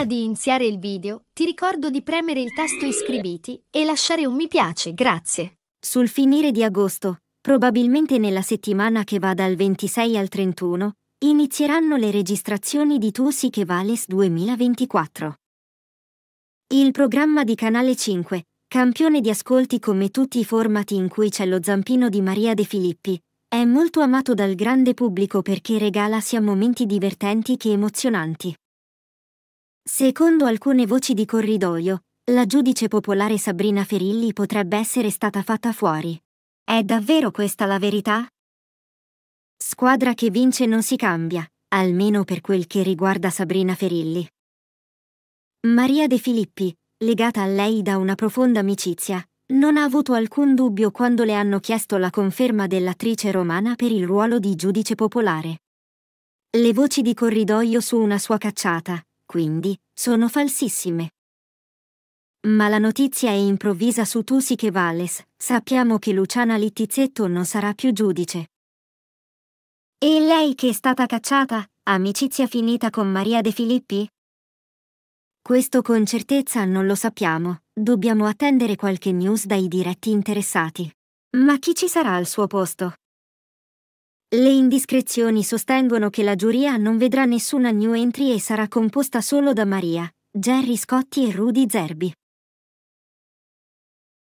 Prima di iniziare il video, ti ricordo di premere il tasto iscriviti e lasciare un mi piace, grazie. Sul finire di agosto, probabilmente nella settimana che va dal 26 al 31, inizieranno le registrazioni di Tusi che Vales 2024. Il programma di Canale 5, campione di ascolti come tutti i formati in cui c'è lo zampino di Maria De Filippi, è molto amato dal grande pubblico perché regala sia momenti divertenti che emozionanti. Secondo alcune voci di corridoio, la giudice popolare Sabrina Ferilli potrebbe essere stata fatta fuori. È davvero questa la verità? Squadra che vince non si cambia, almeno per quel che riguarda Sabrina Ferilli. Maria De Filippi, legata a lei da una profonda amicizia, non ha avuto alcun dubbio quando le hanno chiesto la conferma dell'attrice romana per il ruolo di giudice popolare. Le voci di corridoio su una sua cacciata, quindi, sono falsissime. Ma la notizia è improvvisa su Tusi che Valles, sappiamo che Luciana Littizzetto non sarà più giudice. E lei che è stata cacciata, amicizia finita con Maria De Filippi? Questo con certezza non lo sappiamo, dobbiamo attendere qualche news dai diretti interessati. Ma chi ci sarà al suo posto? Le indiscrezioni sostengono che la giuria non vedrà nessuna new entry e sarà composta solo da Maria, Jerry Scotti e Rudy Zerbi.